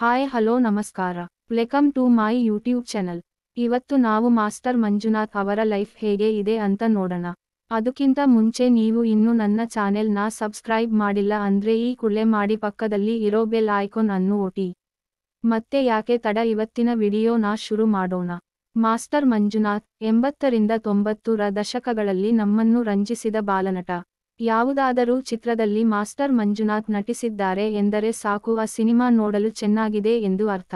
hi hello ನಮಸ್ಕಾರ welcome to my YouTube channel ಇವತ್ತು ನಾವು ಮಾಸ್ಟರ್ ಮಂಜುನಾಥ್ ಅವರ ಲೈಫ್ ಹೇಗೆ ಇದೆ ಅಂತ ನೋಡೋಣ ಅದಕ್ಕಿಂತ ಮುಂಚೆ ನೀವು ಇನ್ನೂ ನನ್ನ ಚಾನೆಲ್ನ ಸಬ್ಸ್ಕ್ರೈಬ್ ಮಾಡಿಲ್ಲ ಅಂದ್ರೆ ಈ ಕುಳ್ಳೆ ಮಾಡಿ ಪಕ್ಕದಲ್ಲಿ ಇರೋ ಬೆಲ್ ಐಕಾನ್ ಅನ್ನು ಒಟಿ ಮತ್ತೆ ಯಾಕೆ ತಡ ಇವತ್ತಿನ ವಿಡಿಯೋನ ಶುರು ಮಾಡೋಣ ಮಾಸ್ಟರ್ ಮಂಜುನಾಥ್ ಎಂಬತ್ತರಿಂದ ತೊಂಬತ್ತರ ದಶಕಗಳಲ್ಲಿ ನಮ್ಮನ್ನು ರಂಜಿಸಿದ ಬಾಲನಟ ಯಾವುದಾದರೂ ಚಿತ್ರದಲ್ಲಿ ಮಾಸ್ಟರ್ ಮಂಜುನಾಥ್ ನಟಿಸಿದ್ದಾರೆ ಎಂದರೆ ಸಾಕು ಆ ಸಿನಿಮಾ ನೋಡಲು ಚೆನ್ನಾಗಿದೆ ಎಂದು ಅರ್ಥ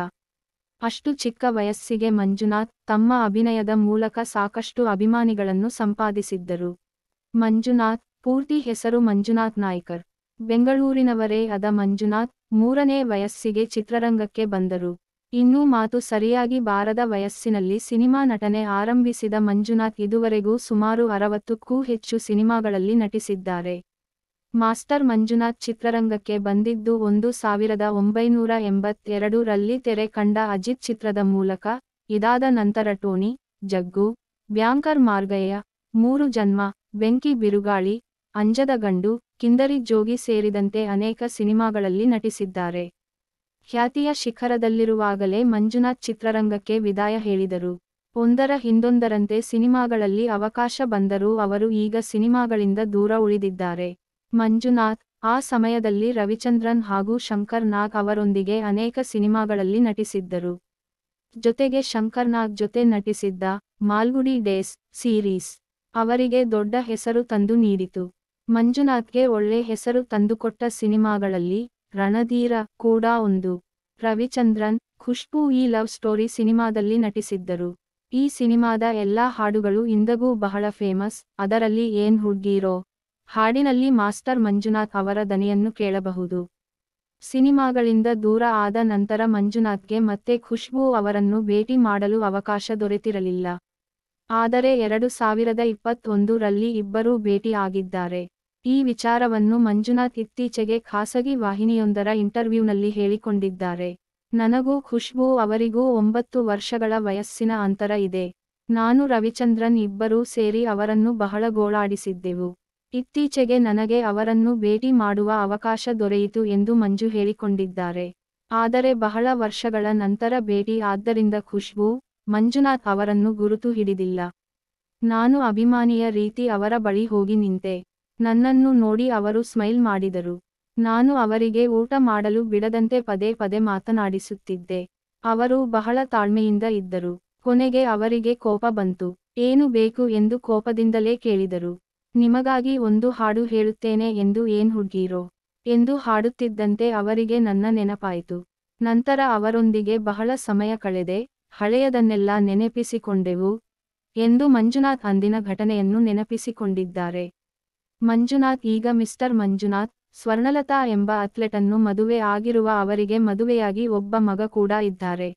ಅಷ್ಟು ಚಿಕ್ಕ ವಯಸ್ಸಿಗೆ ಮಂಜುನಾಥ್ ತಮ್ಮ ಅಭಿನಯದ ಮೂಲಕ ಸಾಕಷ್ಟು ಅಭಿಮಾನಿಗಳನ್ನು ಸಂಪಾದಿಸಿದ್ದರು ಮಂಜುನಾಥ್ ಪೂರ್ತಿ ಹೆಸರು ಮಂಜುನಾಥ್ ನಾಯ್ಕರ್ ಬೆಂಗಳೂರಿನವರೇ ಅದ ಮಂಜುನಾಥ್ ಮೂರನೇ ವಯಸ್ಸಿಗೆ ಚಿತ್ರರಂಗಕ್ಕೆ ಬಂದರು ಇನ್ನೂ ಮಾತು ಸರಿಯಾಗಿ ಬಾರದ ವಯಸ್ಸಿನಲ್ಲಿ ಸಿನಿಮಾ ನಟನೆ ಆರಂಭಿಸಿದ ಮಂಜುನಾಥ್ ಇದುವರೆಗೂ ಸುಮಾರು ಅರವತ್ತಕ್ಕೂ ಹೆಚ್ಚು ಸಿನಿಮಾಗಳಲ್ಲಿ ನಟಿಸಿದ್ದಾರೆ ಮಾಸ್ಟರ್ ಮಂಜುನಾಥ್ ಚಿತ್ರರಂಗಕ್ಕೆ ಬಂದಿದ್ದು ಒಂದು ಸಾವಿರದ ಒಂಬೈನೂರ ಎಂಬತ್ತೆರಡರಲ್ಲಿ ತೆರೆ ಕಂಡ ಅಜಿತ್ ಚಿತ್ರದ ಮೂಲಕ ಇದಾದ ನಂತರ ಟೋನಿ ಜಗ್ಗು ಬ್ಯಾಂಕರ್ ಮಾರ್ಗಯ್ಯ ಮೂರು ಜನ್ಮ ಬೆಂಕಿ ಬಿರುಗಾಳಿ ಅಂಜದ ಗಂಡು ಕಿಂದರಿ ಜೋಗಿ ಸೇರಿದಂತೆ ಅನೇಕ ಸಿನಿಮಾಗಳಲ್ಲಿ ನಟಿಸಿದ್ದಾರೆ ಖ್ಯಾತಿಯ ಶಿಖರದಲ್ಲಿರುವಾಗಲೇ ಮಂಜುನಾಥ್ ಚಿತ್ರರಂಗಕ್ಕೆ ವಿದಾಯ ಹೇಳಿದರು ಒಂದರ ಹಿಂದೊಂದರಂತೆ ಸಿನಿಮಾಗಳಲ್ಲಿ ಅವಕಾಶ ಬಂದರೂ ಅವರು ಈಗ ಸಿನಿಮಾಗಳಿಂದ ದೂರ ಉಳಿದಿದ್ದಾರೆ ಮಂಜುನಾಥ್ ಆ ಸಮಯದಲ್ಲಿ ರವಿಚಂದ್ರನ್ ಹಾಗೂ ಶಂಕರ್ ನಾಗ್ ಅವರೊಂದಿಗೆ ಅನೇಕ ಸಿನಿಮಾಗಳಲ್ಲಿ ನಟಿಸಿದ್ದರು ಜೊತೆಗೆ ಶಂಕರ್ ನಾಗ್ ಜೊತೆ ನಟಿಸಿದ್ದ ಮಾಲ್ಗುಡಿ ಡೇಸ್ ಸೀರೀಸ್ ಅವರಿಗೆ ದೊಡ್ಡ ಹೆಸರು ತಂದು ನೀಡಿತು ಮಂಜುನಾಥ್ಗೆ ಒಳ್ಳೆ ಹೆಸರು ತಂದುಕೊಟ್ಟ ಸಿನಿಮಾಗಳಲ್ಲಿ ರಣಧೀರ ಕೂಡ ಒಂದು ರವಿಚಂದ್ರನ್ ಖುಷ್ಬು ಈ ಲವ್ ಸ್ಟೋರಿ ಸಿನಿಮಾದಲ್ಲಿ ನಟಿಸಿದ್ದರು ಈ ಸಿನಿಮಾದ ಎಲ್ಲಾ ಹಾಡುಗಳು ಇಂದಗೂ ಬಹಳ ಫೇಮಸ್ ಅದರಲ್ಲಿ ಏನ್ ಹುಡ್ಗೀರೋ ಹಾಡಿನಲ್ಲಿ ಮಾಸ್ಟರ್ ಮಂಜುನಾಥ್ ಅವರ ದನಿಯನ್ನು ಕೇಳಬಹುದು ಸಿನಿಮಾಗಳಿಂದ ದೂರ ಆದ ನಂತರ ಮಂಜುನಾಥ್ಗೆ ಮತ್ತೆ ಖುಷ್ಬು ಅವರನ್ನು ಭೇಟಿ ಮಾಡಲು ಅವಕಾಶ ದೊರೆತಿರಲಿಲ್ಲ ಆದರೆ ಎರಡು ಸಾವಿರದ ಇಪ್ಪತ್ತೊಂದರಲ್ಲಿ ಇಬ್ಬರೂ ಭೇಟಿ ಆಗಿದ್ದಾರೆ ಈ ವಿಚಾರವನ್ನು ಮಂಜುನಾಥ್ ಇತ್ತೀಚೆಗೆ ಖಾಸಗಿ ವಾಹಿನಿಯೊಂದರ ಇಂಟರ್ವ್ಯೂನಲ್ಲಿ ಹೇಳಿಕೊಂಡಿದ್ದಾರೆ ನನಗೂ ಖುಷ್ಬು ಅವರಿಗೂ ಒಂಬತ್ತು ವರ್ಷಗಳ ವಯಸ್ಸಿನ ಅಂತರ ಇದೆ ನಾನು ರವಿಚಂದ್ರನ್ ಇಬ್ಬರೂ ಸೇರಿ ಅವರನ್ನು ಬಹಳ ಗೋಳಾಡಿಸಿದ್ದೆವು ಇತ್ತೀಚೆಗೆ ನನಗೆ ಅವರನ್ನು ಭೇಟಿ ಮಾಡುವ ಅವಕಾಶ ದೊರೆಯಿತು ಎಂದು ಮಂಜು ಹೇಳಿಕೊಂಡಿದ್ದಾರೆ ಆದರೆ ಬಹಳ ವರ್ಷಗಳ ನಂತರ ಭೇಟಿ ಆದ್ದರಿಂದ ಖುಷ್ಬು ಮಂಜುನಾಥ್ ಅವರನ್ನು ಗುರುತು ಹಿಡಿದಿಲ್ಲ ನಾನು ಅಭಿಮಾನಿಯ ರೀತಿ ಅವರ ಬಳಿ ಹೋಗಿ ನಿಂತೆ ನನ್ನನ್ನು ನೋಡಿ ಅವರು ಸ್ಮೈಲ್ ಮಾಡಿದರು ನಾನು ಅವರಿಗೆ ಊಟ ಮಾಡಲು ಬಿಡದಂತೆ ಪದೇ ಪದೇ ಮಾತನಾಡಿಸುತ್ತಿದ್ದೆ ಅವರು ಬಹಳ ತಾಳ್ಮೆಯಿಂದ ಇದ್ದರು ಕೊನೆಗೆ ಅವರಿಗೆ ಕೋಪ ಬಂತು ಏನು ಬೇಕು ಎಂದು ಕೋಪದಿಂದಲೇ ಕೇಳಿದರು ನಿಮಗಾಗಿ ಒಂದು ಹಾಡು ಹೇಳುತ್ತೇನೆ ಎಂದು ಏನ್ ಹುಡ್ಗೀರೋ ಎಂದು ಹಾಡುತ್ತಿದ್ದಂತೆ ಅವರಿಗೆ ನನ್ನ ನೆನಪಾಯಿತು ನಂತರ ಅವರೊಂದಿಗೆ ಬಹಳ ಸಮಯ ಕಳೆದೆ ಹಳೆಯದನ್ನೆಲ್ಲ ನೆನಪಿಸಿಕೊಂಡೆವು ಎಂದು ಮಂಜುನಾಥ್ ಅಂದಿನ ಘಟನೆಯನ್ನು ನೆನಪಿಸಿಕೊಂಡಿದ್ದಾರೆ ಮಂಜುನಾಥ್ ಈಗ ಮಿಸ್ಟರ್ ಮಂಜುನಾಥ್ ಸ್ವರ್ಣಲತಾ ಎಂಬ ಅಥ್ಲೆಟನ್ನು ಮದುವೆ ಆಗಿರುವ ಅವರಿಗೆ ಮದುವೆಯಾಗಿ ಒಬ್ಬ ಮಗ ಕೂಡ ಇದ್ದಾರೆ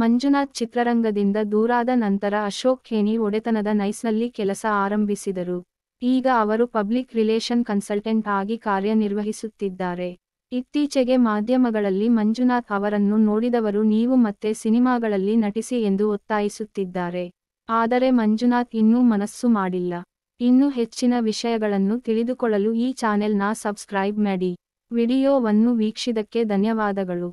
ಮಂಜುನಾಥ್ ಚಿತ್ರರಂಗದಿಂದ ದೂರಾದ ನಂತರ ಅಶೋಕ್ ಖೇಣಿ ಒಡೆತನದ ನೈಸ್ನಲ್ಲಿ ಕೆಲಸ ಆರಂಭಿಸಿದರು ಈಗ ಅವರು ಪಬ್ಲಿಕ್ ರಿಲೇಷನ್ ಕನ್ಸಲ್ಟೆಂಟ್ ಆಗಿ ಕಾರ್ಯನಿರ್ವಹಿಸುತ್ತಿದ್ದಾರೆ ಇತ್ತೀಚೆಗೆ ಮಾಧ್ಯಮಗಳಲ್ಲಿ ಮಂಜುನಾಥ್ ಅವರನ್ನು ನೋಡಿದವರು ನೀವು ಮತ್ತೆ ಸಿನಿಮಾಗಳಲ್ಲಿ ನಟಿಸಿ ಎಂದು ಒತ್ತಾಯಿಸುತ್ತಿದ್ದಾರೆ ಆದರೆ ಮಂಜುನಾಥ್ ಇನ್ನೂ ಮನಸ್ಸು ಮಾಡಿಲ್ಲ ಇನ್ನು ಹೆಚ್ಚಿನ ವಿಷಯಗಳನ್ನು ತಿಳಿದುಕೊಳ್ಳಲು ಈ ಚಾನೆಲ್ನ ಸಬ್ಸ್ಕ್ರೈಬ್ ಮಾಡಿ ವಿಡಿಯೋವನ್ನು ವೀಕ್ಷಿದಕ್ಕೆ ಧನ್ಯವಾದಗಳು